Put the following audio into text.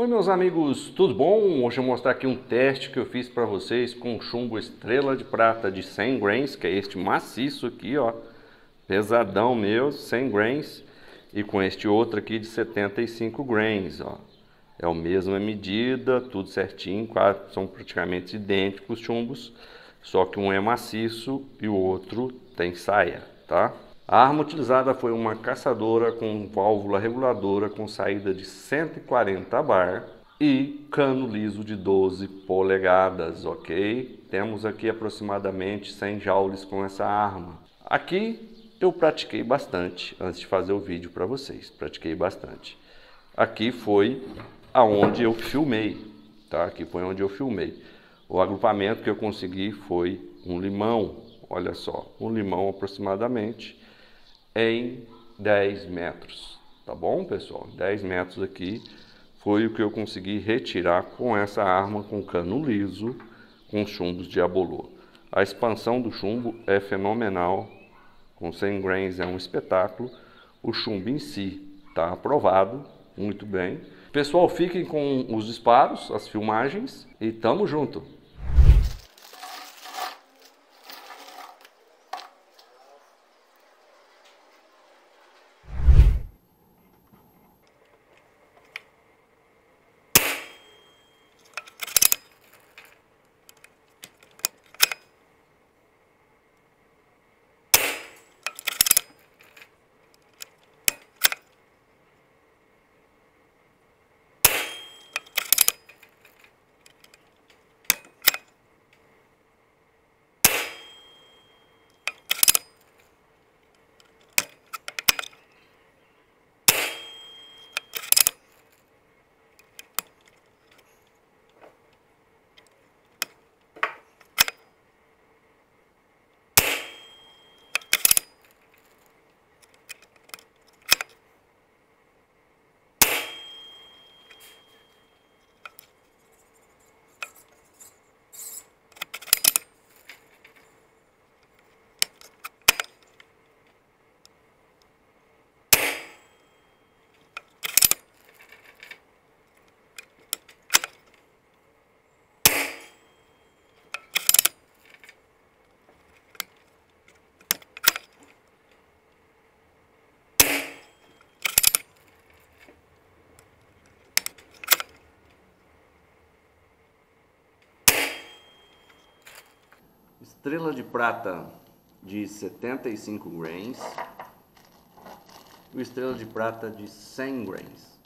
Oi meus amigos, tudo bom? Hoje eu vou mostrar aqui um teste que eu fiz para vocês com chumbo estrela de prata de 100 grains, que é este maciço aqui, ó, pesadão meu, 100 grains, e com este outro aqui de 75 grains, ó. É a mesma é medida, tudo certinho, são praticamente idênticos os chumbos, só que um é maciço e o outro tem saia, tá? A arma utilizada foi uma caçadora com válvula reguladora com saída de 140 bar e cano liso de 12 polegadas, ok? Temos aqui aproximadamente 100 joules com essa arma. Aqui eu pratiquei bastante antes de fazer o vídeo para vocês, pratiquei bastante. Aqui foi aonde eu filmei, tá? Aqui foi onde eu filmei. O agrupamento que eu consegui foi um limão, olha só, um limão aproximadamente em 10 metros. Tá bom, pessoal? 10 metros aqui foi o que eu consegui retirar com essa arma com cano liso com chumbos de abolô. A expansão do chumbo é fenomenal, com 100 grains é um espetáculo. O chumbo em si está aprovado, muito bem. Pessoal, fiquem com os disparos, as filmagens e tamo junto! estrela de prata de 75 grains, o estrela de prata de 100 grains.